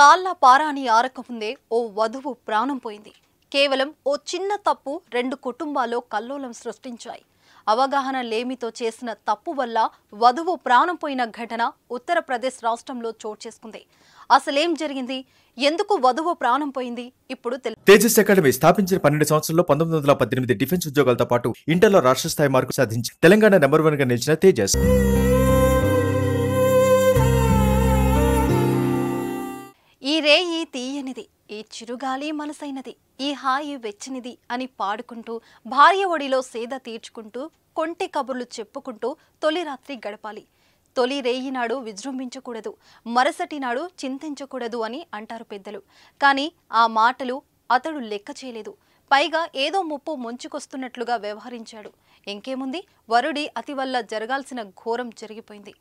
కాళ్ళ పారాని ఆరకముందే ఓ వధువు ప్రాణం పోయింది కేవలం ఓ చిన్న తప్పు రెండు కుటుంబాల్లో కల్లోలం సృష్టించాయి అవగాహన లేమితో చేసిన తప్పు వల్ల వధువు ప్రాణం పోయిన ఘటన ఉత్తరప్రదేశ్ రాష్ట్రంలో చోటు చేసుకుంది అసలేం జరిగింది ఎందుకు వధువు ప్రాణం పోయింది ఇప్పుడు తేజస్ అకాడమీ స్థాపించిన పన్నెండు సంవత్సరంలో పంతొమ్మిది వందల పద్దెనిమిది డిఫెన్స్ ఉద్యోగాలతో పాటు ఇంటర్లో రాష్ట్ర స్థాయి మార్కు సాధించి తెలంగాణ నెంబర్ వన్ గా నిలిచిన తేజస్ తీయనిది ఈ చిరుగాలి మనసైనది ఈ హాయి వెచ్చనిది అని పాడుకుంటూ భార్య ఒడిలో సేద తీర్చుకుంటూ కొంటి కబుర్లు చెప్పుకుంటూ తొలి రాత్రి గడపాలి తొలి రేయినాడు విజృంభించకూడదు మరుసటి నాడు చింతించకూడదు అని అంటారు పెద్దలు కానీ ఆ మాటలు అతడు లెక్క చేయలేదు పైగా ఏదో ముప్పు ముంచుకొస్తున్నట్లుగా వ్యవహరించాడు ఇంకేముంది వరుడి అతి వల్ల జరగాల్సిన ఘోరం జరిగిపోయింది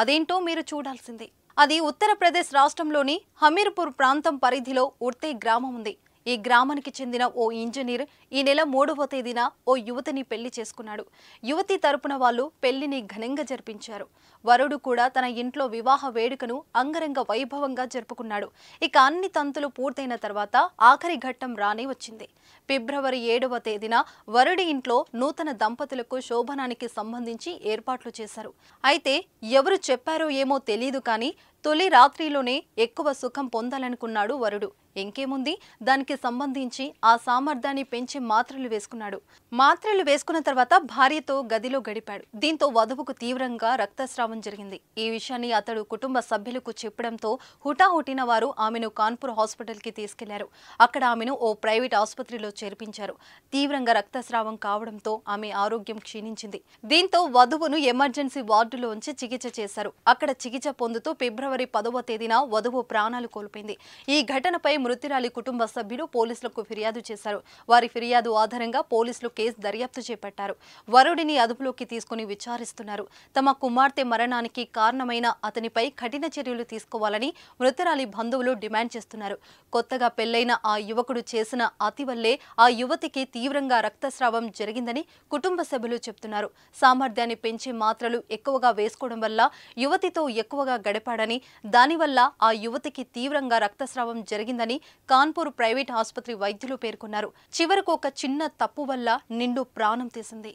అదేంటో మీరు చూడాల్సిందే అది ఉత్తరప్రదేశ్ రాష్ట్రంలోని హమీర్పూర్ ప్రాంతం పరిధిలో ఉర్తే గ్రామం ఉంది ఈ గ్రామానికి చెందిన ఓ ఇంజనీర్ ఈ నెల మూడవ తేదీన ఓ యువతిని పెళ్లి చేసుకున్నాడు యువతి తరపున వాళ్ళు పెళ్లిని ఘనంగా జరిపించారు వరుడు కూడా తన ఇంట్లో వివాహ వేడుకను అంగరంగ వైభవంగా జరుపుకున్నాడు ఇక అన్ని తంతులు పూర్తయిన తర్వాత ఆఖరి ఘట్టం రానే వచ్చింది ఫిబ్రవరి ఏడవ తేదీన వరుడి ఇంట్లో నూతన దంపతులకు శోభనానికి సంబంధించి ఏర్పాట్లు చేశారు అయితే ఎవరు చెప్పారో ఏమో తెలియదు కానీ తొలి రాత్రిలోనే ఎక్కువ సుఖం పొందాలనుకున్నాడు వరుడు ఇంకేముంది దానికి సంబంధించి ఆ సామర్థ్యాన్ని పెంచి మాత్రలు వేసుకున్నాడు మాత్రలు వేసుకున్న తర్వాత భార్యతో గదిలో గడిపాడు దీంతో వధువుకు తీవ్రంగా రక్తస్రావం జరిగింది ఈ విషయాన్ని అతడు కుటుంబ సభ్యులకు చెప్పడంతో హుటాహుటిన వారు ఆమెను కాన్పూర్ హాస్పిటల్కి తీసుకెళ్లారు అక్కడ ఆమెను ఓ ప్రైవేట్ ఆసుపత్రిలో చేర్పించారు తీవ్రంగా రక్తస్రావం కావడంతో ఆమె ఆరోగ్యం క్షీణించింది దీంతో వధువును ఎమర్జెన్సీ వార్డులో ఉంచి చికిత్స చేశారు అక్కడ చికిత్స పొందుతూ ఫిబ్రవరి ఫిబ్రవరి పదవ తేదీన వధువు ప్రాణాలు కోల్పోయింది ఈ ఘటనపై మృతురాలి కుటుంబ సభ్యులు పోలీసులకు ఫిర్యాదు చేశారు వారి ఫిర్యాదు ఆధారంగా పోలీసులు కేసు దర్యాప్తు చేపట్టారు వరుడిని అదుపులోకి తీసుకుని విచారిస్తున్నారు తమ కుమార్తె మరణానికి కారణమైన అతనిపై కఠిన చర్యలు తీసుకోవాలని మృతురాలి బంధువులు డిమాండ్ చేస్తున్నారు కొత్తగా పెళ్లైన ఆ యువకుడు చేసిన అతి వల్లే ఆ యువతికి తీవ్రంగా రక్తస్రావం జరిగిందని కుటుంబ సభ్యులు చెబుతున్నారు సామర్థ్యాన్ని పెంచి మాత్రలు ఎక్కువగా వేసుకోవడం వల్ల యువతితో ఎక్కువగా గడపాడని దానివల్ల ఆ యువతికి తీవ్రంగా రక్తస్రావం జరిగిందని కాన్పూర్ ప్రైవేట్ ఆసుపత్రి వైద్యులు పేర్కొన్నారు చివరకు ఒక చిన్న తప్పు వల్ల నిండు ప్రాణం తీసింది